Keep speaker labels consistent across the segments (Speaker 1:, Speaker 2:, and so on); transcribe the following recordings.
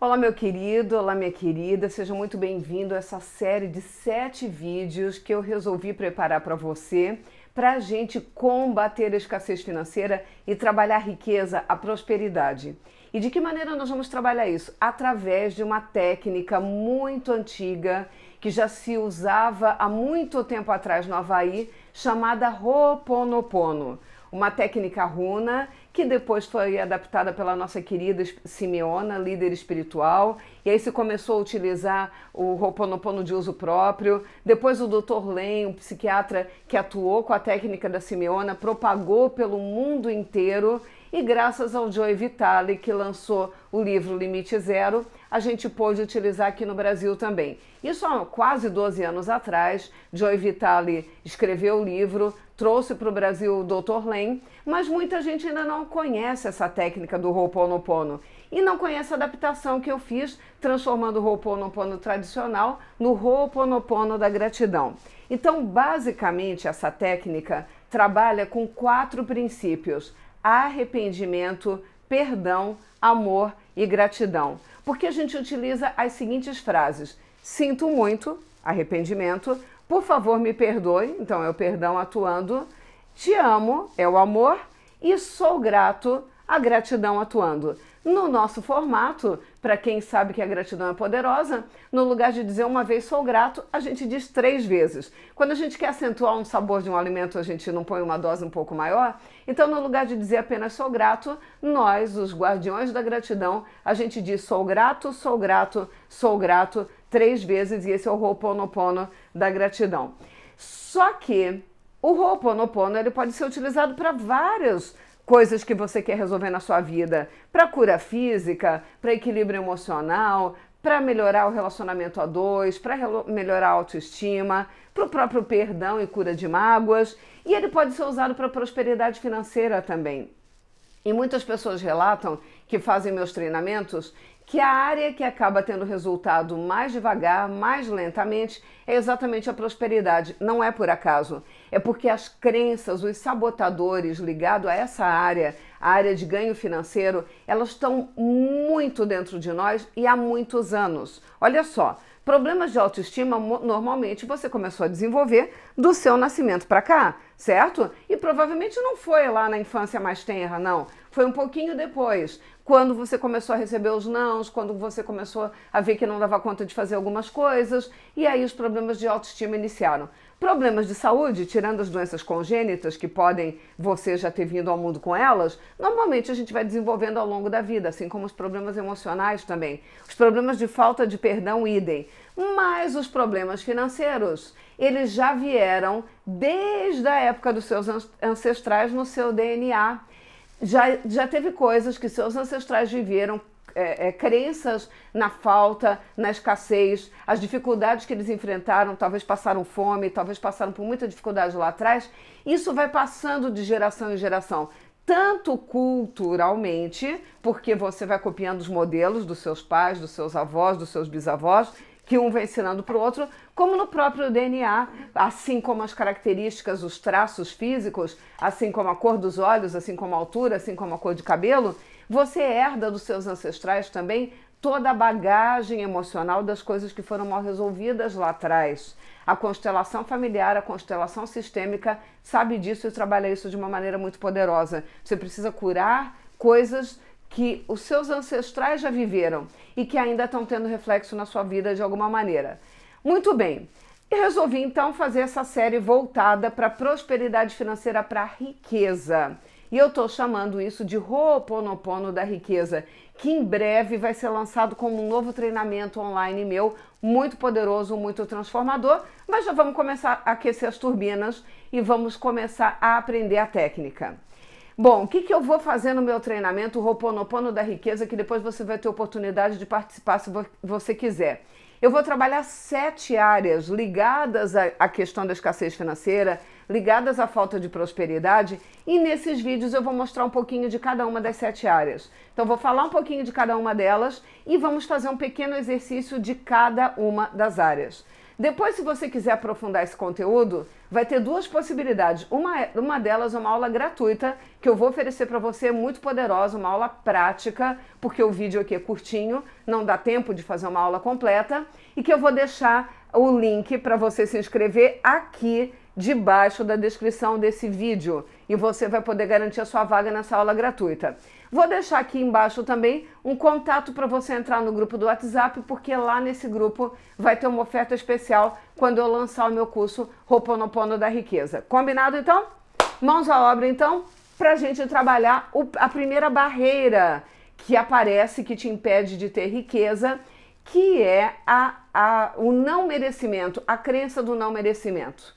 Speaker 1: Olá, meu querido, olá, minha querida, seja muito bem-vindo a essa série de sete vídeos que eu resolvi preparar para você para a gente combater a escassez financeira e trabalhar a riqueza, a prosperidade. E de que maneira nós vamos trabalhar isso? Através de uma técnica muito antiga que já se usava há muito tempo atrás no Havaí, chamada Ho'oponopono uma técnica runa que depois foi adaptada pela nossa querida Simeona, líder espiritual, e aí se começou a utilizar o Ho'oponopono de uso próprio. Depois o Dr. Len, um psiquiatra que atuou com a técnica da Simeona, propagou pelo mundo inteiro e graças ao Joe Vitale, que lançou o livro Limite Zero, a gente pôde utilizar aqui no Brasil também. Isso há quase 12 anos atrás, Joe Vitale escreveu o livro, trouxe para o Brasil o Dr. Len, mas muita gente ainda não conhece essa técnica do Ho'oponopono e não conhece a adaptação que eu fiz transformando o Ho'oponopono tradicional no Ho'oponopono da gratidão. Então, basicamente, essa técnica trabalha com quatro princípios: arrependimento, perdão, amor e gratidão. Porque a gente utiliza as seguintes frases: sinto muito, arrependimento, por favor, me perdoe. Então, é o perdão atuando. Te amo, é o amor. E sou grato, a gratidão atuando. No nosso formato, para quem sabe que a gratidão é poderosa, no lugar de dizer uma vez sou grato, a gente diz três vezes. Quando a gente quer acentuar um sabor de um alimento, a gente não põe uma dose um pouco maior. Então, no lugar de dizer apenas sou grato, nós, os guardiões da gratidão, a gente diz sou grato, sou grato, sou grato três vezes e esse é o Ho'oponopono da gratidão. Só que o Ho'oponopono ele pode ser utilizado para várias coisas que você quer resolver na sua vida, para cura física, para equilíbrio emocional, para melhorar o relacionamento a dois, para melhorar a autoestima, para o próprio perdão e cura de mágoas, e ele pode ser usado para prosperidade financeira também. E muitas pessoas relatam que fazem meus treinamentos que a área que acaba tendo resultado mais devagar, mais lentamente, é exatamente a prosperidade. Não é por acaso. É porque as crenças, os sabotadores ligados a essa área, a área de ganho financeiro, elas estão muito dentro de nós e há muitos anos. Olha só, Problemas de autoestima normalmente você começou a desenvolver do seu nascimento para cá, certo? E provavelmente não foi lá na infância mais tenra, não. Foi um pouquinho depois, quando você começou a receber os nãos, quando você começou a ver que não dava conta de fazer algumas coisas, e aí os problemas de autoestima iniciaram. Problemas de saúde, tirando as doenças congênitas que podem você já ter vindo ao mundo com elas, normalmente a gente vai desenvolvendo ao longo da vida, assim como os problemas emocionais também. Os problemas de falta de perdão, idem. Mas os problemas financeiros, eles já vieram desde a época dos seus ancestrais no seu DNA. Já, já teve coisas que seus ancestrais viveram é, é, crenças na falta, na escassez, as dificuldades que eles enfrentaram, talvez passaram fome, talvez passaram por muita dificuldade lá atrás, isso vai passando de geração em geração. Tanto culturalmente, porque você vai copiando os modelos dos seus pais, dos seus avós, dos seus bisavós, que um vai ensinando para o outro, como no próprio DNA, assim como as características, os traços físicos, assim como a cor dos olhos, assim como a altura, assim como a cor de cabelo, você herda dos seus ancestrais também toda a bagagem emocional das coisas que foram mal resolvidas lá atrás. A constelação familiar, a constelação sistêmica sabe disso e trabalha isso de uma maneira muito poderosa. Você precisa curar coisas que os seus ancestrais já viveram e que ainda estão tendo reflexo na sua vida de alguma maneira. Muito bem. E resolvi então fazer essa série voltada para prosperidade financeira, para riqueza. E eu estou chamando isso de Ho'oponopono da riqueza, que em breve vai ser lançado como um novo treinamento online meu, muito poderoso, muito transformador. Mas já vamos começar a aquecer as turbinas e vamos começar a aprender a técnica. Bom, o que, que eu vou fazer no meu treinamento Roponopono da Riqueza, que depois você vai ter oportunidade de participar se você quiser. Eu vou trabalhar sete áreas ligadas à questão da escassez financeira, ligadas à falta de prosperidade. E nesses vídeos eu vou mostrar um pouquinho de cada uma das sete áreas. Então vou falar um pouquinho de cada uma delas e vamos fazer um pequeno exercício de cada uma das áreas. Depois, se você quiser aprofundar esse conteúdo, vai ter duas possibilidades. Uma, é, uma delas é uma aula gratuita que eu vou oferecer para você, é muito poderosa, uma aula prática, porque o vídeo aqui é curtinho, não dá tempo de fazer uma aula completa, e que eu vou deixar o link para você se inscrever aqui debaixo da descrição desse vídeo e você vai poder garantir a sua vaga nessa aula gratuita. Vou deixar aqui embaixo também um contato para você entrar no grupo do WhatsApp, porque lá nesse grupo vai ter uma oferta especial quando eu lançar o meu curso Roponopono da Riqueza. Combinado então? Mãos à obra então, para a gente trabalhar a primeira barreira que aparece, que te impede de ter riqueza, que é a, a, o não merecimento, a crença do não merecimento.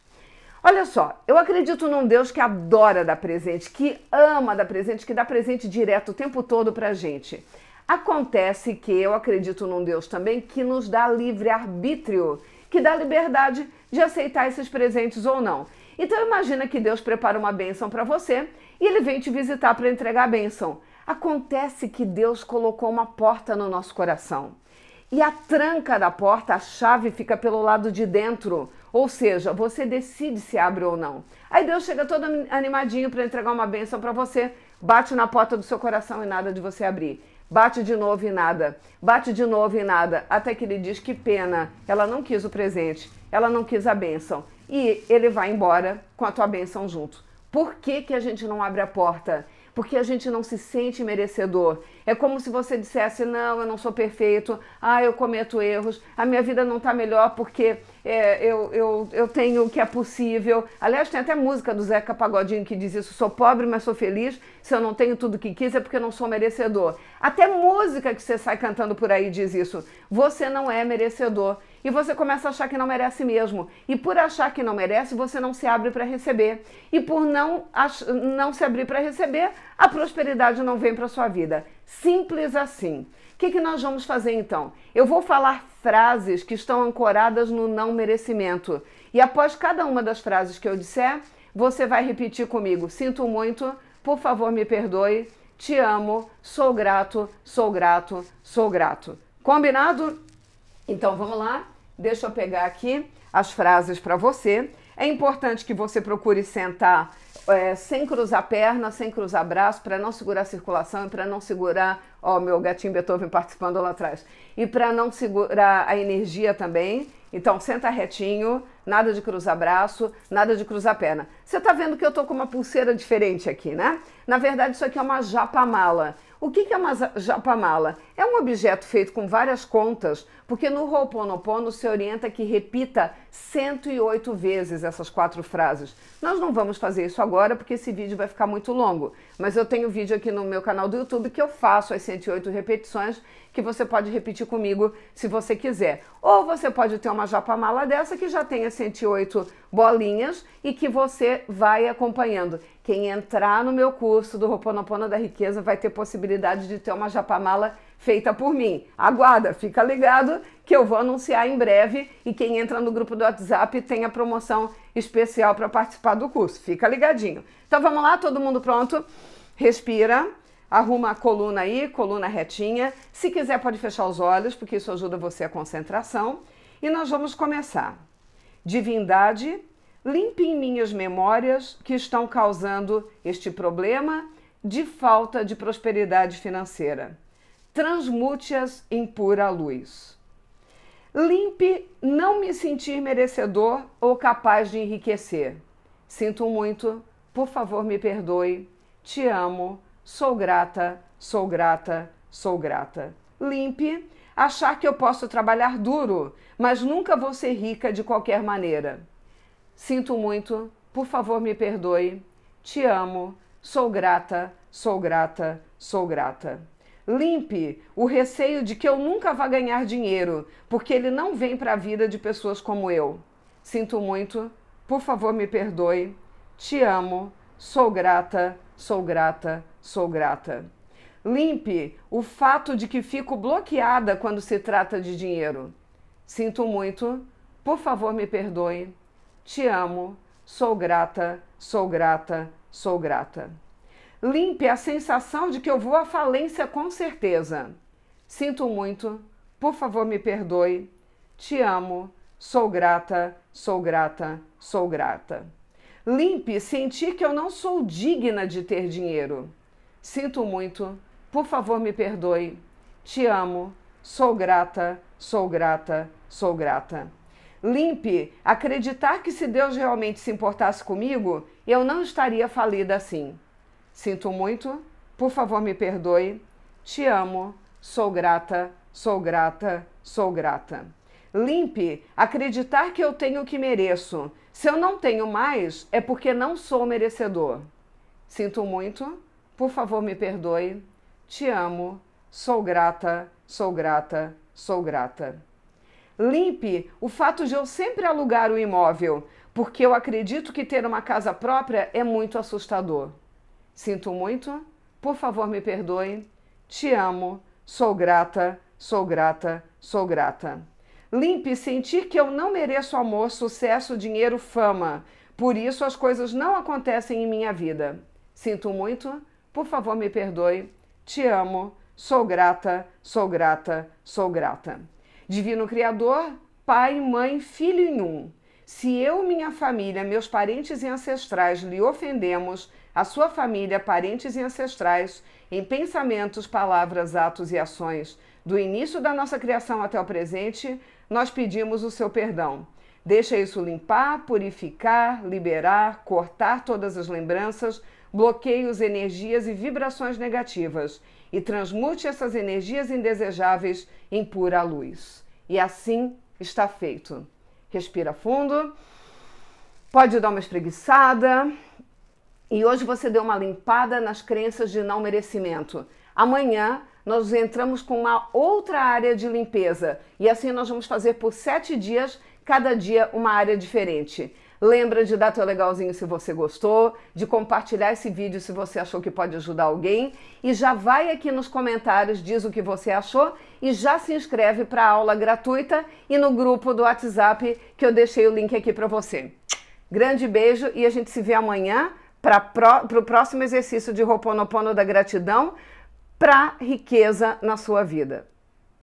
Speaker 1: Olha só, eu acredito num Deus que adora dar presente, que ama dar presente, que dá presente direto o tempo todo pra gente. Acontece que eu acredito num Deus também que nos dá livre arbítrio, que dá liberdade de aceitar esses presentes ou não. Então imagina que Deus prepara uma bênção para você e ele vem te visitar para entregar a bênção. Acontece que Deus colocou uma porta no nosso coração. E a tranca da porta, a chave fica pelo lado de dentro. Ou seja, você decide se abre ou não. Aí Deus chega todo animadinho para entregar uma bênção para você, bate na porta do seu coração e nada de você abrir. Bate de novo e nada. Bate de novo e nada. Até que ele diz que pena, ela não quis o presente, ela não quis a bênção. E ele vai embora com a tua bênção junto. Por que, que a gente não abre a porta? porque a gente não se sente merecedor. É como se você dissesse: não, eu não sou perfeito, ah, eu cometo erros, a minha vida não está melhor porque é, eu, eu, eu tenho o que é possível. Aliás, tem até música do Zeca Pagodinho que diz isso: sou pobre, mas sou feliz, se eu não tenho tudo que quis é porque eu não sou merecedor. Até música que você sai cantando por aí diz isso: você não é merecedor e você começa a achar que não merece mesmo. E por achar que não merece, você não se abre para receber. E por não, não se abrir para receber, a prosperidade não vem para sua vida. Simples assim. O que, que nós vamos fazer então? Eu vou falar frases que estão ancoradas no não merecimento. E após cada uma das frases que eu disser, você vai repetir comigo: Sinto muito, por favor me perdoe, te amo, sou grato, sou grato, sou grato. Combinado? Então vamos lá, deixa eu pegar aqui as frases para você. É importante que você procure sentar é, sem cruzar perna, sem cruzar braço, para não segurar a circulação e para não segurar, ó, meu gatinho Beethoven participando lá atrás, e para não segurar a energia também então, senta retinho, nada de cruzar braço, nada de cruzar perna. Você está vendo que eu estou com uma pulseira diferente aqui, né? Na verdade, isso aqui é uma japamala. O que, que é uma japamala? É um objeto feito com várias contas, porque no Ho'oponopono se orienta que repita 108 vezes essas quatro frases. Nós não vamos fazer isso agora, porque esse vídeo vai ficar muito longo, mas eu tenho vídeo aqui no meu canal do YouTube que eu faço as 108 repetições que você pode repetir comigo se você quiser. Ou você pode ter uma japamala dessa que já tenha 108 bolinhas e que você vai acompanhando. Quem entrar no meu curso do Roponopona da Riqueza vai ter possibilidade de ter uma japamala feita por mim. Aguarda, fica ligado que eu vou anunciar em breve e quem entra no grupo do WhatsApp tem a promoção especial para participar do curso. Fica ligadinho. Então vamos lá, todo mundo pronto? Respira. Arruma a coluna aí, coluna retinha. Se quiser, pode fechar os olhos, porque isso ajuda você a concentração. E nós vamos começar. Divindade, limpe em minhas memórias que estão causando este problema de falta de prosperidade financeira. Transmute-as em pura luz. Limpe não me sentir merecedor ou capaz de enriquecer. Sinto muito, por favor me perdoe, te amo Sou grata, sou grata, sou grata. Limpe, achar que eu posso trabalhar duro, mas nunca vou ser rica de qualquer maneira. Sinto muito, por favor me perdoe. Te amo, sou grata, sou grata, sou grata. Limpe o receio de que eu nunca vá ganhar dinheiro, porque ele não vem para a vida de pessoas como eu. Sinto muito, por favor me perdoe. Te amo, Sou grata, sou grata, sou grata. Limpe o fato de que fico bloqueada quando se trata de dinheiro. Sinto muito, por favor me perdoe. Te amo, sou grata, sou grata, sou grata. Limpe a sensação de que eu vou à falência com certeza. Sinto muito, por favor me perdoe. Te amo, sou grata, sou grata, sou grata. Limpe sentir que eu não sou digna de ter dinheiro. Sinto muito, por favor me perdoe. Te amo, sou grata, sou grata, sou grata. Limpe acreditar que se Deus realmente se importasse comigo, eu não estaria falida assim. Sinto muito, por favor me perdoe. Te amo, sou grata, sou grata, sou grata. Limpe acreditar que eu tenho o que mereço se eu não tenho mais, é porque não sou merecedor. Sinto muito, por favor me perdoe, te amo, sou grata, sou grata, sou grata. Limpe o fato de eu sempre alugar o imóvel, porque eu acredito que ter uma casa própria é muito assustador. Sinto muito, por favor me perdoe, te amo, sou grata, sou grata, sou grata. Limpe sentir que eu não mereço amor, sucesso, dinheiro, fama. Por isso as coisas não acontecem em minha vida. Sinto muito, por favor me perdoe. Te amo, sou grata, sou grata, sou grata. Divino Criador, Pai, Mãe, Filho em um. Se eu, minha família, meus parentes e ancestrais lhe ofendemos, a sua família, parentes e ancestrais, em pensamentos, palavras, atos e ações, do início da nossa criação até o presente, nós pedimos o seu perdão. Deixa isso limpar, purificar, liberar, cortar todas as lembranças, bloqueios, energias e vibrações negativas e transmute essas energias indesejáveis em pura luz. E assim está feito. Respira fundo, pode dar uma espreguiçada. E hoje você deu uma limpada nas crenças de não merecimento. Amanhã nós entramos com uma outra área de limpeza. E assim nós vamos fazer por sete dias, cada dia uma área diferente. Lembra de dar teu legalzinho se você gostou, de compartilhar esse vídeo se você achou que pode ajudar alguém e já vai aqui nos comentários, diz o que você achou e já se inscreve para a aula gratuita e no grupo do WhatsApp que eu deixei o link aqui para você. Grande beijo e a gente se vê amanhã para o próximo exercício de Roponopono da gratidão para riqueza na sua vida.